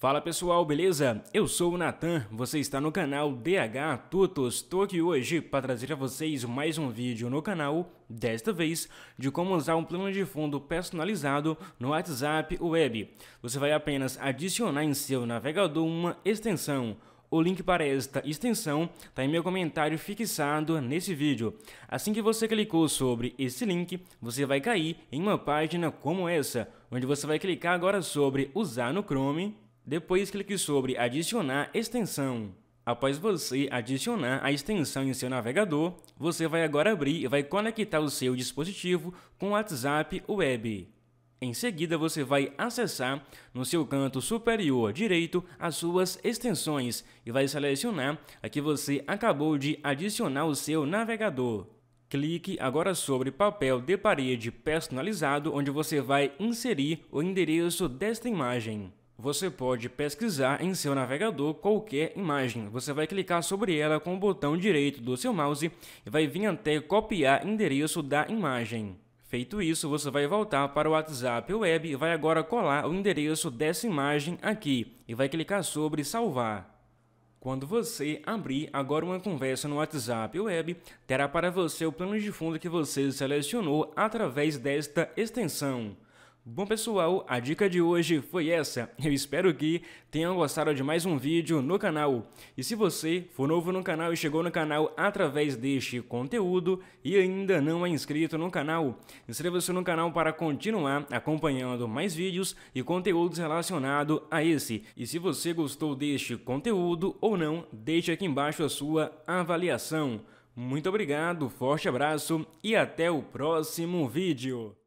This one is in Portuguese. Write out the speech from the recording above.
Fala pessoal, beleza? Eu sou o Natan, você está no canal DH Tutos. Estou aqui hoje para trazer a vocês mais um vídeo no canal, desta vez de como usar um plano de fundo personalizado no WhatsApp Web. Você vai apenas adicionar em seu navegador uma extensão. O link para esta extensão está em meu comentário fixado nesse vídeo. Assim que você clicou sobre esse link, você vai cair em uma página como essa, onde você vai clicar agora sobre usar no Chrome depois clique sobre Adicionar extensão. Após você adicionar a extensão em seu navegador, você vai agora abrir e vai conectar o seu dispositivo com o WhatsApp Web. Em seguida, você vai acessar no seu canto superior direito as suas extensões e vai selecionar a que você acabou de adicionar o seu navegador. Clique agora sobre papel de parede personalizado, onde você vai inserir o endereço desta imagem. Você pode pesquisar em seu navegador qualquer imagem. Você vai clicar sobre ela com o botão direito do seu mouse e vai vir até copiar endereço da imagem. Feito isso, você vai voltar para o WhatsApp Web e vai agora colar o endereço dessa imagem aqui e vai clicar sobre salvar. Quando você abrir agora uma conversa no WhatsApp Web, terá para você o plano de fundo que você selecionou através desta extensão. Bom pessoal, a dica de hoje foi essa. Eu espero que tenham gostado de mais um vídeo no canal. E se você for novo no canal e chegou no canal através deste conteúdo e ainda não é inscrito no canal, inscreva-se no canal para continuar acompanhando mais vídeos e conteúdos relacionados a esse. E se você gostou deste conteúdo ou não, deixe aqui embaixo a sua avaliação. Muito obrigado, forte abraço e até o próximo vídeo.